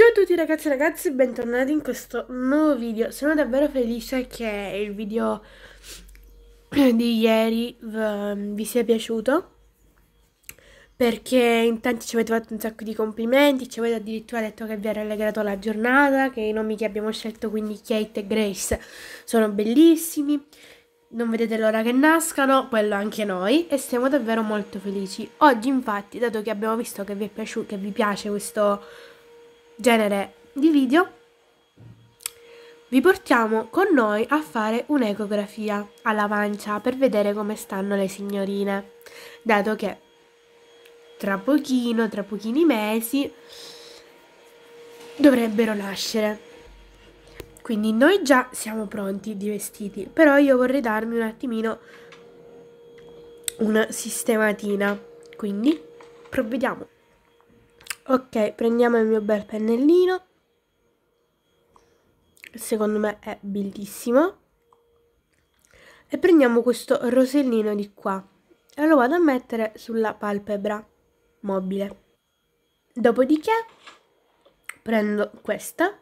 Ciao a tutti ragazzi e ragazze, bentornati in questo nuovo video. Sono davvero felice che il video di ieri mm, vi sia piaciuto perché in tanti ci avete fatto un sacco di complimenti, ci avete addirittura detto che vi ha rallegrato la giornata, che i nomi che abbiamo scelto, quindi Kate e Grace, sono bellissimi, non vedete l'ora che nascano, quello anche noi, e siamo davvero molto felici. Oggi infatti, dato che abbiamo visto che vi, piaciuto, che vi piace questo genere di video, vi portiamo con noi a fare un'ecografia alla pancia per vedere come stanno le signorine, dato che tra pochino, tra pochini mesi, dovrebbero nascere. Quindi noi già siamo pronti di vestiti, però io vorrei darmi un attimino una sistematina. Quindi provvediamo. Ok, prendiamo il mio bel pennellino. Secondo me è bellissimo. E prendiamo questo rosellino di qua. E lo vado a mettere sulla palpebra mobile. Dopodiché prendo questa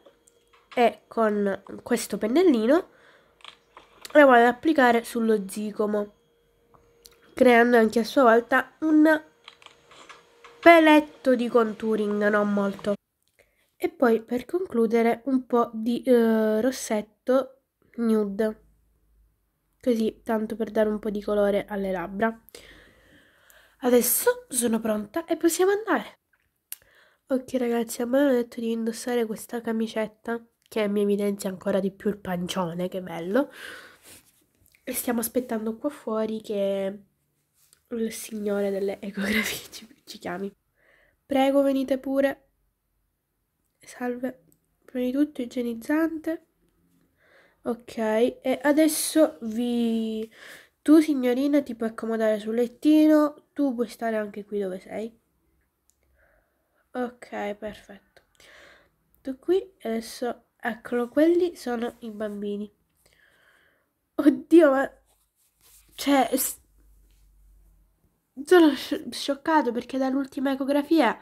e con questo pennellino la vado ad applicare sullo zigomo, creando anche a sua volta un peletto di contouring, non molto. E poi per concludere un po' di eh, rossetto nude, così tanto per dare un po' di colore alle labbra. Adesso sono pronta e possiamo andare. Ok ragazzi, a me hanno detto di indossare questa camicetta che mi evidenzia ancora di più il pancione, che bello. E stiamo aspettando qua fuori che il signore delle ecografie ci, ci chiami. Prego, venite pure. Salve. Prima di tutto igienizzante. Ok, e adesso vi... Tu signorina ti puoi accomodare sul lettino, tu puoi stare anche qui dove sei. Ok, perfetto. Tu qui, adesso, eccolo, quelli sono i bambini. Oddio, ma... Cioè, sono scioccato perché dall'ultima ecografia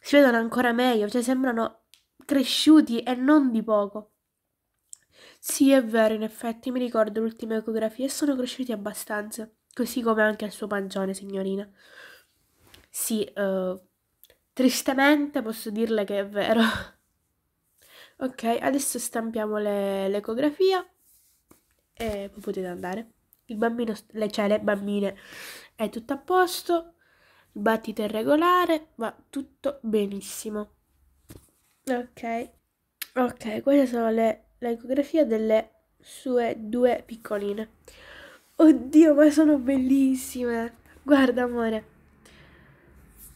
si vedono ancora meglio, cioè sembrano cresciuti e non di poco. Sì, è vero, in effetti, mi ricordo l'ultima ecografia e sono cresciuti abbastanza, così come anche il suo pancione, signorina. Sì, eh, tristemente posso dirle che è vero. ok, adesso stampiamo le, l'ecografia e potete andare. Il bambino, le, cioè le bambine è tutto a posto, il battito è regolare, va tutto benissimo. Ok, ok, queste sono le, l'ecografia delle sue due piccoline. Oddio, ma sono bellissime! Guarda, amore.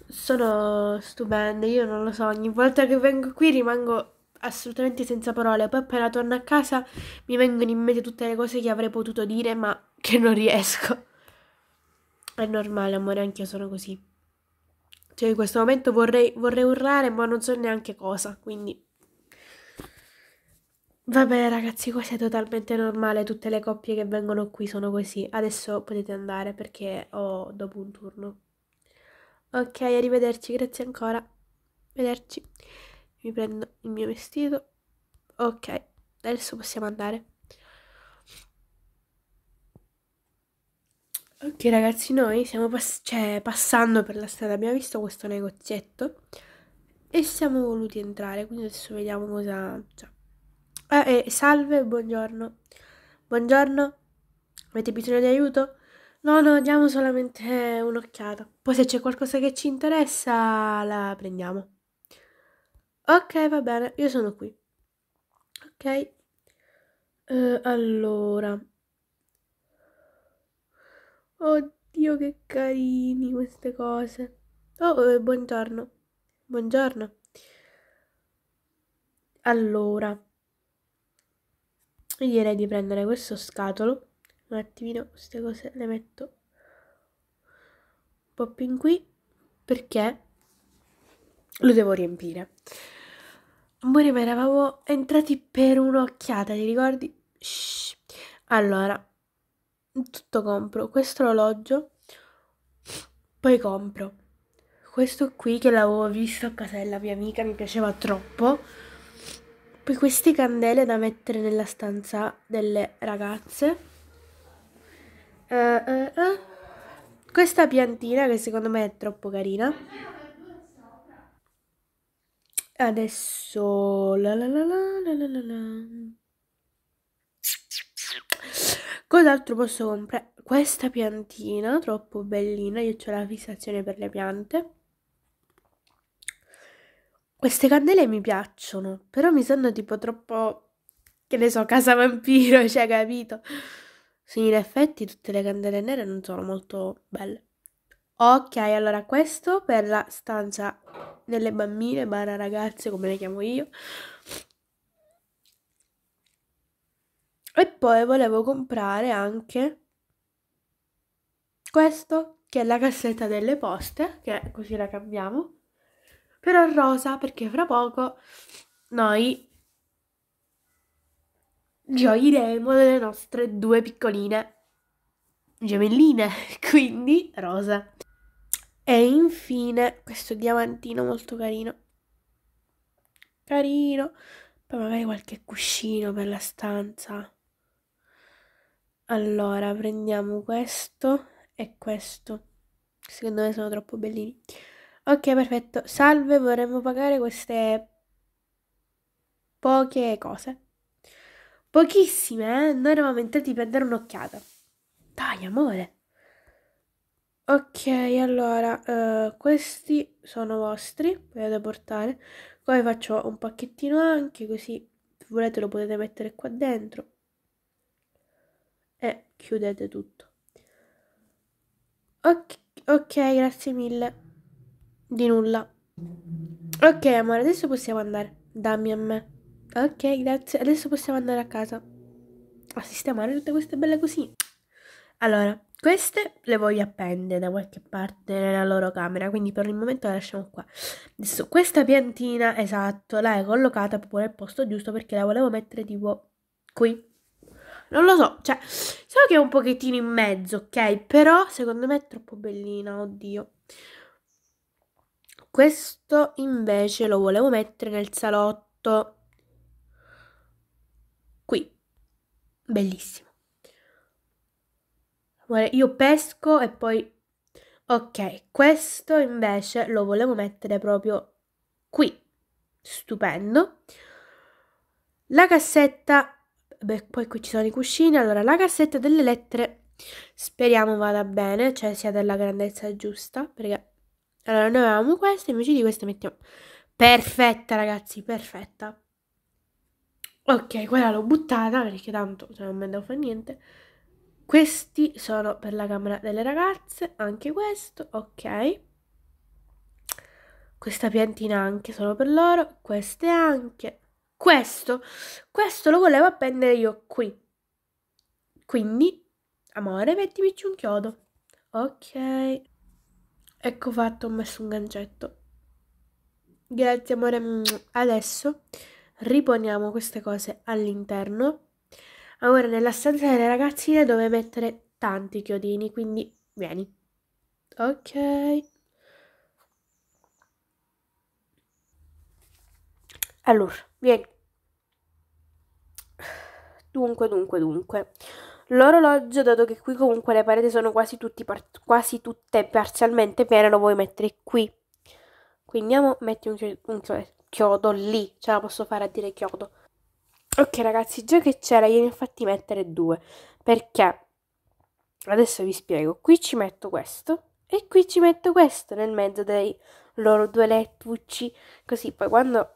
Sono stupende, io non lo so, ogni volta che vengo qui rimango assolutamente senza parole. Poi appena torno a casa mi vengono in mente tutte le cose che avrei potuto dire, ma che non riesco. È normale, amore, anch'io sono così. Cioè, in questo momento vorrei, vorrei urlare, ma non so neanche cosa, quindi... Vabbè, ragazzi, questo è totalmente normale, tutte le coppie che vengono qui sono così. Adesso potete andare perché ho dopo un turno. Ok, arrivederci, grazie ancora. Vederci. Mi prendo il mio vestito. Ok, adesso possiamo andare. Ok ragazzi, noi stiamo pass cioè, passando per la strada, abbiamo visto questo negozietto e siamo voluti entrare, quindi adesso vediamo cosa... Cioè. Ah, eh, salve, buongiorno. Buongiorno, avete bisogno di aiuto? No, no, diamo solamente un'occhiata. Poi se c'è qualcosa che ci interessa, la prendiamo. Ok, va bene, io sono qui. Ok. Eh, allora, Oddio, che carini queste cose. Oh, eh, buongiorno. Buongiorno. Allora, io direi di prendere questo scatolo. Un attimino, queste cose le metto un po' più in qui perché lo devo riempire. Amore, ma eravamo entrati per un'occhiata, ti ricordi? Shh. Allora, tutto compro. Questo orologio, poi compro. Questo qui che l'avevo visto a casa della mia amica, mi piaceva troppo. Poi queste candele da mettere nella stanza delle ragazze. Uh, uh, uh. Questa piantina che secondo me è troppo carina. Adesso... La la la la la la la. Cos'altro posso comprare? Questa piantina, troppo bellina, io ho la fissazione per le piante. Queste candele mi piacciono, però mi sono tipo troppo, che ne so, casa vampiro, cioè capito? Sì, in effetti tutte le candele nere non sono molto belle. Ok, allora questo per la stanza delle bambine, barra ragazze, come le chiamo io. E poi volevo comprare anche questo, che è la cassetta delle poste, che così la cambiamo, però rosa, perché fra poco noi gioiremo delle nostre due piccoline gemelline, quindi rosa. E infine questo diamantino molto carino. Carino. Poi magari qualche cuscino per la stanza. Allora, prendiamo questo e questo. Secondo me sono troppo bellini. Ok, perfetto. Salve, vorremmo pagare queste poche cose. Pochissime, eh? Noi eravamo entrati per dare un'occhiata. Dai, amore. Ok, allora, uh, questi sono vostri, potete portare. Poi faccio un pacchettino anche, così se volete lo potete mettere qua dentro chiudete tutto. Ok, okay grazie mille. Di nulla. Ok, amore, adesso possiamo andare. Dammi a me. Ok, grazie. Adesso possiamo andare a casa. A sistemare tutte queste belle cosine. Allora, queste le voglio appendere da qualche parte nella loro camera, quindi per il momento le lasciamo qua. Adesso questa piantina, esatto, l'hai collocata proprio nel posto giusto perché la volevo mettere tipo qui. Non lo so, cioè, so che è un pochettino in mezzo, ok? Però secondo me è troppo bellina, oddio. Questo invece lo volevo mettere nel salotto. Qui. Bellissimo. Io pesco e poi... Ok, questo invece lo volevo mettere proprio qui. Stupendo. La cassetta Beh, poi qui ci sono i cuscini. Allora, la cassetta delle lettere speriamo vada bene, cioè sia della grandezza giusta, perché... Allora, noi avevamo questa, invece di questa mettiamo... Perfetta, ragazzi, perfetta. Ok, quella l'ho buttata, perché tanto cioè, non me ne devo fare niente. Questi sono per la camera delle ragazze, anche questo, ok. Questa piantina anche solo per loro, queste anche, questo, questo lo volevo appendere io qui. Quindi, amore, mettimici un chiodo. Ok. Ecco fatto, ho messo un gancetto. Grazie, amore. Adesso riponiamo queste cose all'interno. Amore, nella stanza delle ragazzine dove mettere tanti chiodini, quindi vieni. Ok. Allora, vieni. Dunque, dunque, dunque. L'orologio, dato che qui comunque le pareti sono quasi, par- quasi tutte parzialmente piene, lo vuoi mettere qui. Quindi andiamo, metti un, chi- un chi- chiodo lì. Ce la posso fare a dire chiodo. Ok ragazzi, già che c'era, io gliene infatti mettere due. Perché? Adesso vi spiego. Qui ci metto questo e qui ci metto questo nel mezzo dei loro due lettucci. Così poi quando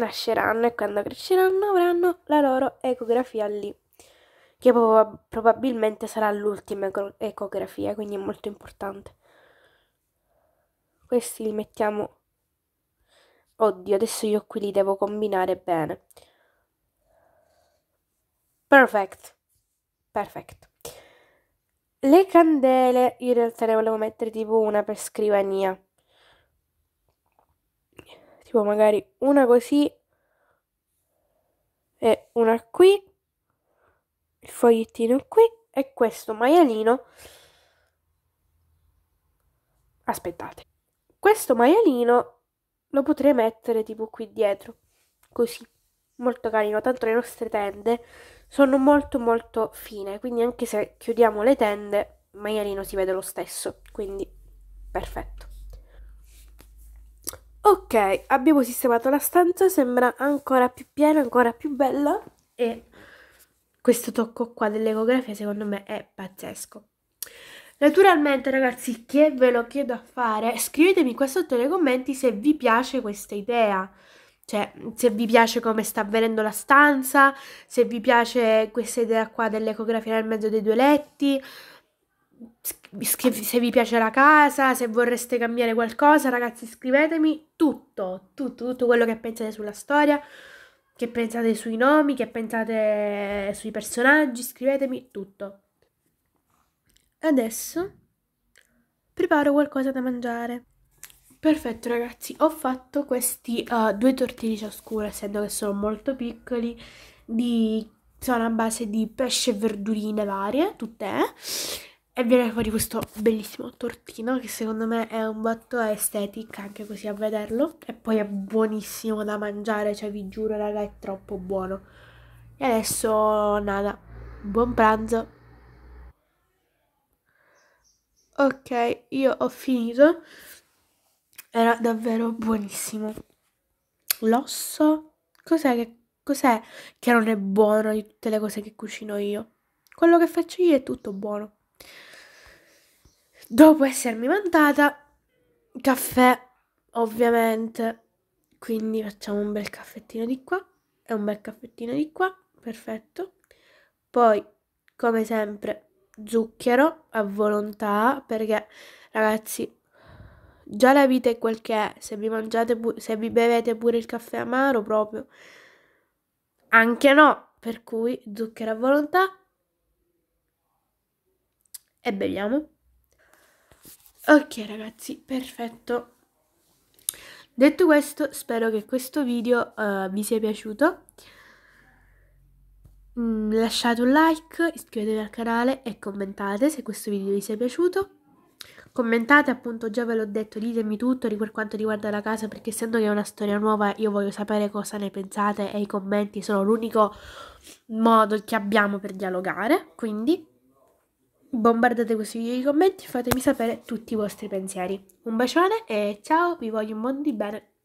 nasceranno e quando cresceranno avranno la loro ecografia lì, che prob- probabilmente sarà l'ultima ecografia, quindi è molto importante. Questi li mettiamo... Oddio, adesso io qui li devo combinare bene. Perfect. Perfect. Le candele, io in realtà ne volevo mettere tipo una per scrivania tipo magari una così e una qui, il fogliettino qui e questo maialino. Aspettate, questo maialino lo potrei mettere tipo qui dietro, così, molto carino, tanto le nostre tende sono molto molto fine, quindi anche se chiudiamo le tende, il maialino si vede lo stesso, quindi perfetto. Ok, abbiamo sistemato la stanza, sembra ancora più piena, ancora più bella e questo tocco qua dell'ecografia secondo me è pazzesco. Naturalmente ragazzi che ve lo chiedo a fare, scrivetemi qua sotto nei commenti se vi piace questa idea, cioè se vi piace come sta avvenendo la stanza, se vi piace questa idea qua dell'ecografia nel mezzo dei due letti, se vi piace la casa, se vorreste cambiare qualcosa, ragazzi, scrivetemi tutto, tutto, tutto quello che pensate sulla storia, che pensate sui nomi, che pensate sui personaggi, scrivetemi tutto. Adesso preparo qualcosa da mangiare. Perfetto ragazzi, ho fatto questi uh, due tortini ciascuno, essendo che sono molto piccoli, di, sono a base di pesce e verdurine varie, tutte, eh. E viene fuori questo bellissimo tortino che secondo me è un botto estetic anche così a vederlo. E poi è buonissimo da mangiare, cioè vi giuro raga è troppo buono. E adesso nada, buon pranzo. Ok, io ho finito. Era davvero buonissimo. L'osso? Cos'è che, cos'è che non è buono di tutte le cose che cucino io? Quello che faccio io è tutto buono. Dopo essermi vantata, caffè ovviamente, quindi facciamo un bel caffettino di qua e un bel caffettino di qua, perfetto. Poi, come sempre, zucchero a volontà, perché ragazzi, già la vita è quel che è, se vi mangiate, pu- se vi bevete pure il caffè amaro proprio, anche no, per cui zucchero a volontà e beviamo. Ok ragazzi, perfetto. Detto questo, spero che questo video uh, vi sia piaciuto. Mm, lasciate un like, iscrivetevi al canale e commentate se questo video vi sia piaciuto. Commentate, appunto, già ve l'ho detto, ditemi tutto per quanto riguarda la casa, perché essendo che è una storia nuova, io voglio sapere cosa ne pensate e i commenti sono l'unico modo che abbiamo per dialogare, quindi bombardate questo video di commenti, fatemi sapere tutti i vostri pensieri. Un bacione e ciao, vi voglio un mondo di bene.